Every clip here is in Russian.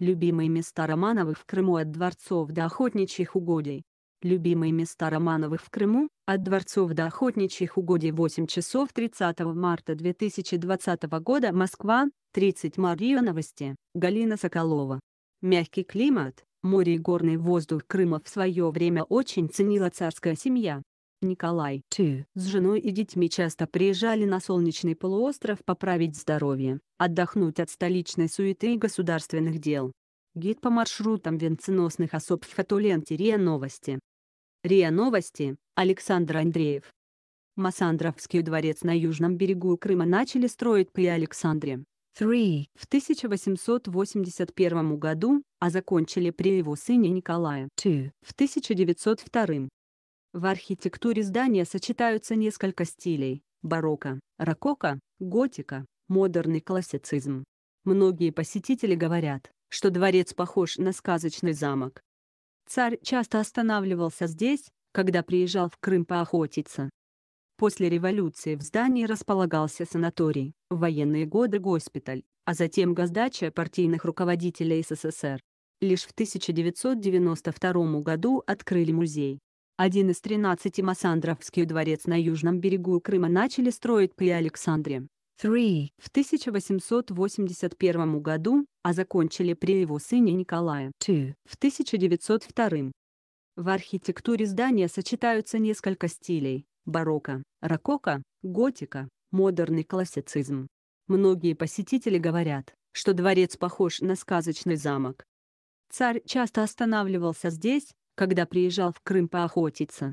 Любимые места Романовых в Крыму от дворцов до охотничьих угодий. Любимые места Романовых в Крыму, от дворцов до охотничьих угодий 8 часов 30 марта 2020 года Москва, 30 Мария Новости, Галина Соколова. Мягкий климат, море и горный воздух Крыма в свое время очень ценила царская семья. Николай Тю с женой и детьми часто приезжали на солнечный полуостров поправить здоровье, отдохнуть от столичной суеты и государственных дел. Гид по маршрутам венценосных особ в Хатуленте РИА Новости. РИА Новости, Александр Андреев. Масандровский дворец на южном берегу Крыма начали строить при Александре III в 1881 году, а закончили при его сыне Николае II в 1902. В архитектуре здания сочетаются несколько стилей – барокко, рококо, готика, модерный классицизм. Многие посетители говорят, что дворец похож на сказочный замок. Царь часто останавливался здесь, когда приезжал в Крым поохотиться. После революции в здании располагался санаторий, в военные годы госпиталь, а затем газдача партийных руководителей СССР. Лишь в 1992 году открыли музей. Один из 13 Массандровский дворец на южном берегу Крыма начали строить при Александре. 3. В 1881 году, а закончили при его сыне Николае 2. в 1902. В архитектуре здания сочетаются несколько стилей – барокко, рококо, готика, модерный классицизм. Многие посетители говорят, что дворец похож на сказочный замок. Царь часто останавливался здесь, когда приезжал в Крым поохотиться.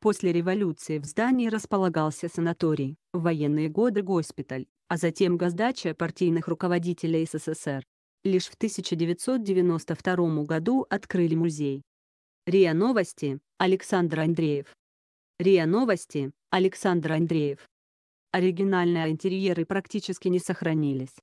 После революции в здании располагался санаторий, в военные годы госпиталь, а затем газдача партийных руководителей СССР. Лишь в 1992 году открыли музей. РИА Новости, Александр Андреев. РИА Новости, Александр Андреев. Оригинальные интерьеры практически не сохранились.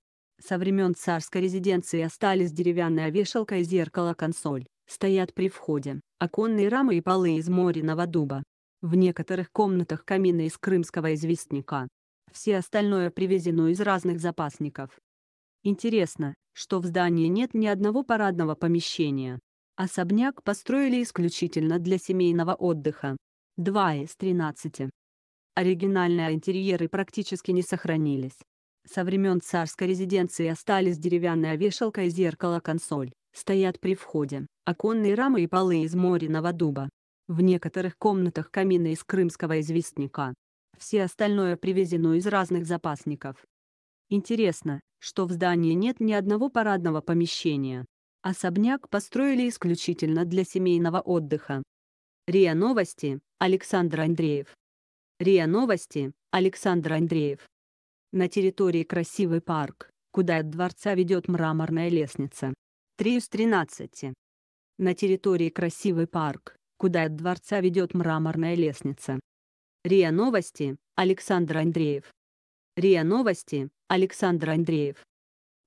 Со времен царской резиденции остались деревянная вешалка и зеркало-консоль стоят при входе, оконные рамы и полы из мореного дуба. В некоторых комнатах камины из крымского известняка. Все остальное привезено из разных запасников. Интересно, что в здании нет ни одного парадного помещения. Особняк построили исключительно для семейного отдыха. 2 из 13. Оригинальные интерьеры практически не сохранились. Со времен царской резиденции остались деревянная вешалка и зеркало-консоль стоят при входе, оконные рамы и полы из мореного дуба. В некоторых комнатах камины из крымского известняка. Все остальное привезено из разных запасников. Интересно, что в здании нет ни одного парадного помещения. Особняк построили исключительно для семейного отдыха. РИА Новости, Александр Андреев. РИА Новости, Александр Андреев. На территории красивый парк, куда от дворца ведет мраморная лестница. Три из тринадцати. На территории красивый парк, куда от дворца ведет мраморная лестница. РИА Новости, Александр Андреев. РИА Новости, Александр Андреев.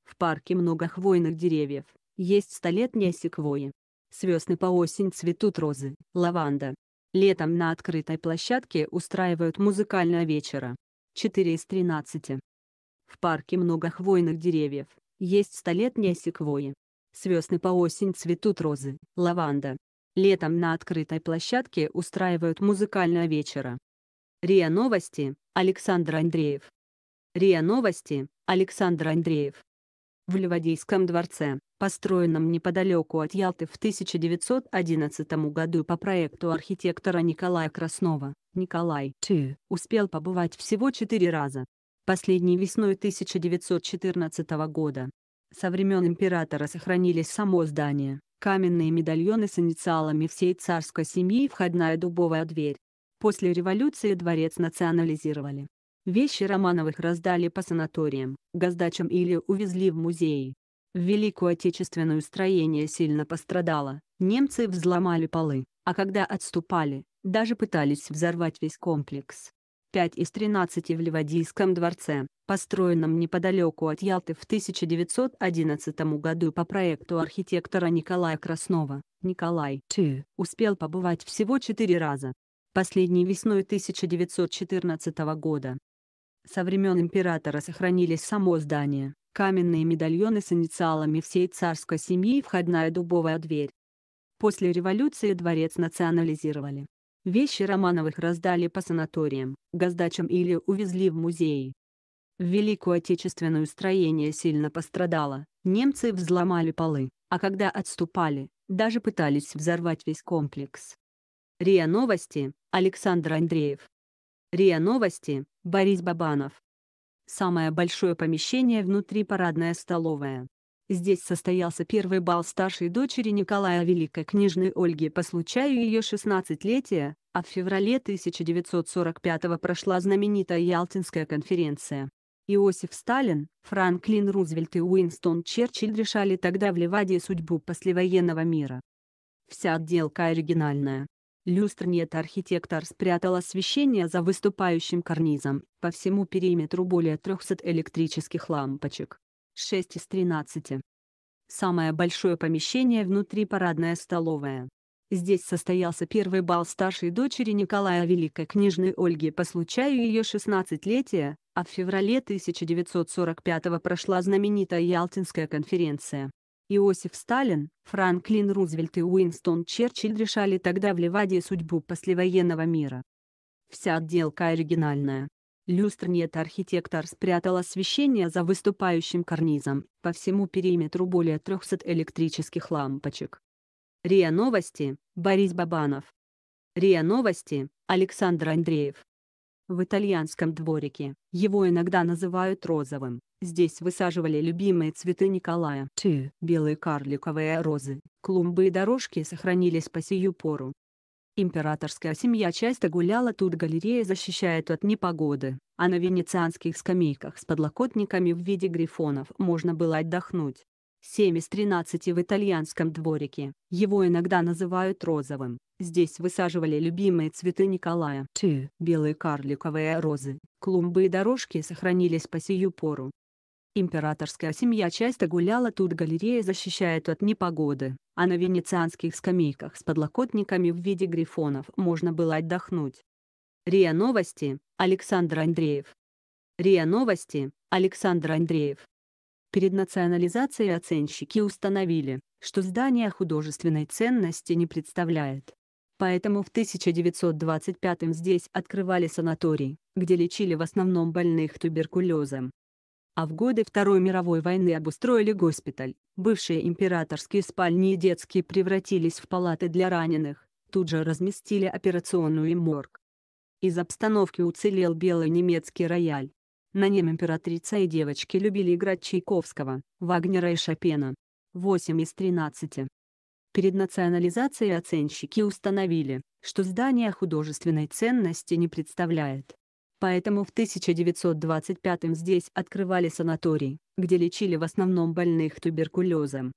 В парке много хвойных деревьев, есть столетние секвои. С весны по осень цветут розы, лаванда. Летом на открытой площадке устраивают музыкальное вечера. 4 из 13. В парке много хвойных деревьев, есть столетние секвои. С весны по осень цветут розы, лаванда. Летом на открытой площадке устраивают музыкальное вечера. РИА Новости, Александр Андреев. РИА Новости, Александр Андреев. В Ливадейском дворце, построенном неподалеку от Ялты в 1911 году по проекту архитектора Николая Краснова, Николай Т. успел побывать всего четыре раза. Последней весной 1914 года со времен императора сохранились само здание, каменные медальоны с инициалами всей царской семьи и входная дубовая дверь. После революции дворец национализировали. Вещи Романовых раздали по санаториям, газдачам или увезли в музеи. Великое отечественное строение сильно пострадало, немцы взломали полы, а когда отступали, даже пытались взорвать весь комплекс. 5 из 13 в Ливадийском дворце, построенном неподалеку от Ялты в 1911 году по проекту архитектора Николая Краснова. Николай Т. успел побывать всего четыре раза. Последней весной 1914 года. Со времен императора сохранились само здание, каменные медальоны с инициалами всей царской семьи и входная дубовая дверь. После революции дворец национализировали. Вещи Романовых раздали по санаториям, газдачам или увезли в музеи. В Великую Отечественную строение сильно пострадало, немцы взломали полы, а когда отступали, даже пытались взорвать весь комплекс. РИА Новости, Александр Андреев. РИА Новости, Борис Бабанов. Самое большое помещение внутри парадная столовая. Здесь состоялся первый бал старшей дочери Николая Великой княжны Ольги по случаю ее 16-летия, а в феврале 1945 прошла знаменитая Ялтинская конференция. Иосиф Сталин, Франклин Рузвельт и Уинстон Черчилль решали тогда в Ливадии судьбу послевоенного мира. Вся отделка оригинальная. Люстрнет архитектор спрятал освещение за выступающим карнизом, по всему периметру более 300 электрических лампочек. 6 из 13. Самое большое помещение внутри парадная столовая. Здесь состоялся первый бал старшей дочери Николая Великой княжны Ольги по случаю ее 16-летия, а в феврале 1945 прошла знаменитая Ялтинская конференция. Иосиф Сталин, Франклин Рузвельт и Уинстон Черчилль решали тогда в Ливаде судьбу послевоенного мира. Вся отделка оригинальная. Люстрнет-архитектор спрятал освещение за выступающим карнизом, по всему периметру более 300 электрических лампочек. РИА Новости, Борис Бабанов. РИА Новости, Александр Андреев. В итальянском дворике, его иногда называют розовым, здесь высаживали любимые цветы Николая. Ты. Белые карликовые розы, клумбы и дорожки сохранились по сию пору. Императорская семья часто гуляла тут галерея защищает от непогоды, а на венецианских скамейках с подлокотниками в виде грифонов можно было отдохнуть. 7 из 13 в итальянском дворике. Его иногда называют розовым. Здесь высаживали любимые цветы Николая. 2. Белые карликовые розы. Клумбы и дорожки сохранились по сию пору. Императорская семья часто гуляла тут галерея защищает от непогоды, а на венецианских скамейках с подлокотниками в виде грифонов можно было отдохнуть. РИА Новости, Александр Андреев. РИА Новости, Александр Андреев. Перед национализацией оценщики установили, что здание художественной ценности не представляет. Поэтому в 1925 м здесь открывали санаторий, где лечили в основном больных туберкулезом. А в годы Второй мировой войны обустроили госпиталь, бывшие императорские спальни и детские превратились в палаты для раненых, тут же разместили операционную и морг. Из обстановки уцелел белый немецкий рояль, на нем императрица и девочки любили играть Чайковского, Вагнера и Шопена. 8 из 13. Перед национализацией оценщики установили, что здание художественной ценности не представляет. Поэтому в 1925 м здесь открывали санаторий, где лечили в основном больных туберкулезом.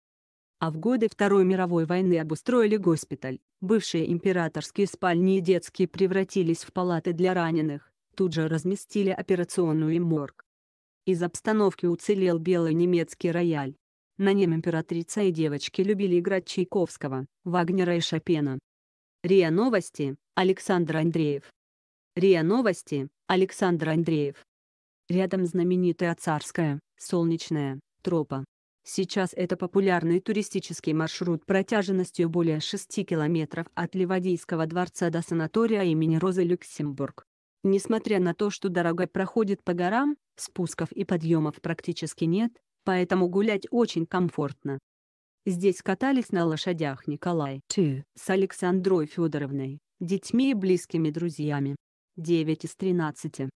А в годы Второй мировой войны обустроили госпиталь, бывшие императорские спальни и детские превратились в палаты для раненых тут же разместили операционную и морг. Из обстановки уцелел белый немецкий рояль. На нем императрица и девочки любили играть Чайковского, Вагнера и Шопена. РИА Новости, Александр Андреев. РИА Новости, Александр Андреев. Рядом знаменитая царская, солнечная, тропа. Сейчас это популярный туристический маршрут протяженностью более 6 километров от Ливадийского дворца до санатория имени Розы Люксембург. Несмотря на то, что дорога проходит по горам, спусков и подъемов практически нет, поэтому гулять очень комфортно. Здесь катались на лошадях Николай Ты. с Александрой Федоровной, детьми и близкими друзьями. 9 из 13.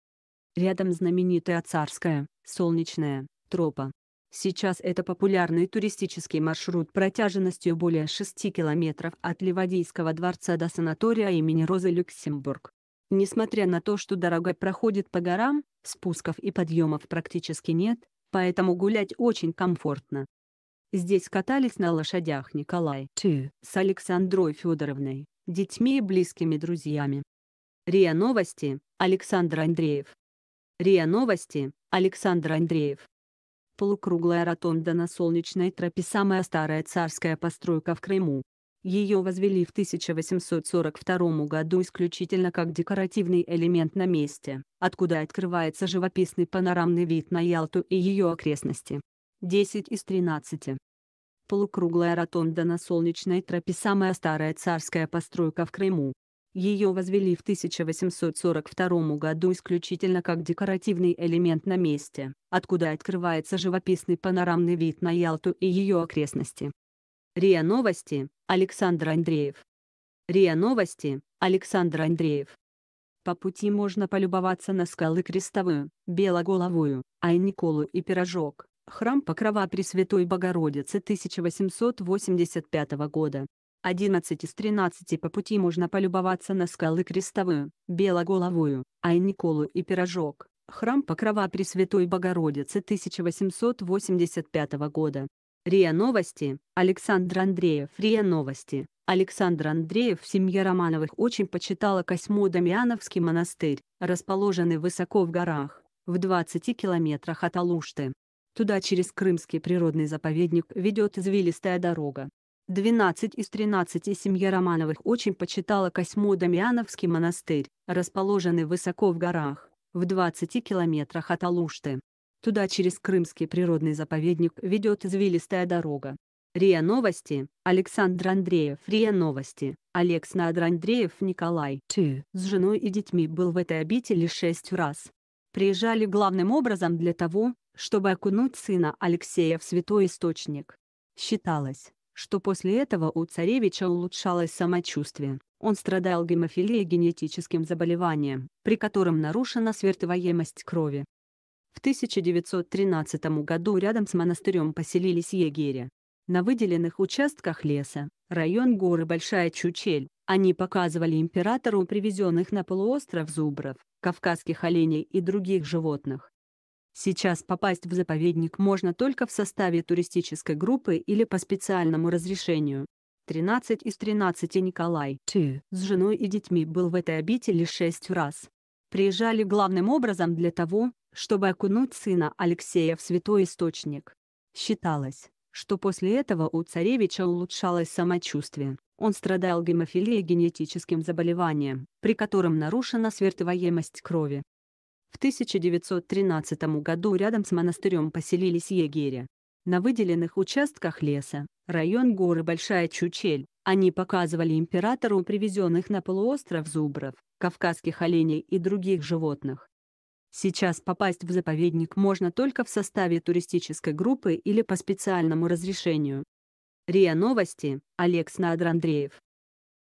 Рядом знаменитая царская, солнечная, тропа. Сейчас это популярный туристический маршрут протяженностью более 6 километров от Ливадийского дворца до санатория имени Розы Люксембург. Несмотря на то, что дорога проходит по горам, спусков и подъемов практически нет, поэтому гулять очень комфортно. Здесь катались на лошадях Николай Тю с Александрой Федоровной, детьми и близкими друзьями. РИА Новости, Александр Андреев. РИА Новости, Александр Андреев. Полукруглая ротонда на Солнечной тропе – самая старая царская постройка в Крыму. Ее возвели в 1842 году исключительно как декоративный элемент на месте, откуда открывается живописный панорамный вид на Ялту и ее окрестности. 10 из 13. Полукруглая ротонда на солнечной тропе – самая старая царская постройка в Крыму. Ее возвели в 1842 году исключительно как декоративный элемент на месте, откуда открывается живописный панорамный вид на Ялту и ее окрестности. РИА Новости, Александр Андреев. РИА Новости, Александр Андреев. По пути можно полюбоваться на скалы Крестовую, Белоголовую, Айниколу и Пирожок, храм Покрова Пресвятой Богородицы 1885 года. 11 из 13 по пути можно полюбоваться на скалы Крестовую, Белоголовую, Айниколу и Пирожок, храм Покрова Пресвятой Богородицы 1885 года. РИА Новости, Александр Андреев. РИА Новости. Александр Андреев семья Романовых очень почитала Косьму-Дамьяновский монастырь, расположенный высоко в горах, в 20 километрах от Алушты. Туда через Крымский природный заповедник ведет извилистая дорога. 12 из 13 семья Романовых очень почитала Косьму-Дамьяновский монастырь, расположенный высоко в горах, в 20 километрах от Алушты. Туда через Крымский природный заповедник ведет извилистая дорога. РИА Новости, Александр Андреев, РИА Новости, Олег Снадр Андреев Николай Ты с женой и детьми был в этой обители шесть раз. Приезжали главным образом для того, чтобы окунуть сына Алексея в святой источник. Считалось, что после этого у царевича улучшалось самочувствие. Он страдал гемофилией генетическим заболеванием, при котором нарушена свертываемость крови. В 1913 году рядом с монастырем поселились егеря. На выделенных участках леса, район горы Большая Чучель, они показывали императору привезенных на полуостров зубров, кавказских оленей и других животных. Сейчас попасть в заповедник можно только в составе туристической группы или по специальному разрешению. 13 из 13 Николай Ты. с женой и детьми был в этой обители шесть раз приезжали главным образом для того, чтобы окунуть сына Алексея в святой источник. Считалось, что после этого у царевича улучшалось самочувствие. Он страдал гемофилией генетическим заболеванием, при котором нарушена свертываемость крови. В 1913 году рядом с монастырем поселились егеря, на выделенных участках леса, район горы Большая Чучель, они показывали императору привезенных на полуостров зубров, кавказских оленей и других животных. Сейчас попасть в заповедник можно только в составе туристической группы или по специальному разрешению. РИА Новости, Олег Снадр Андреев.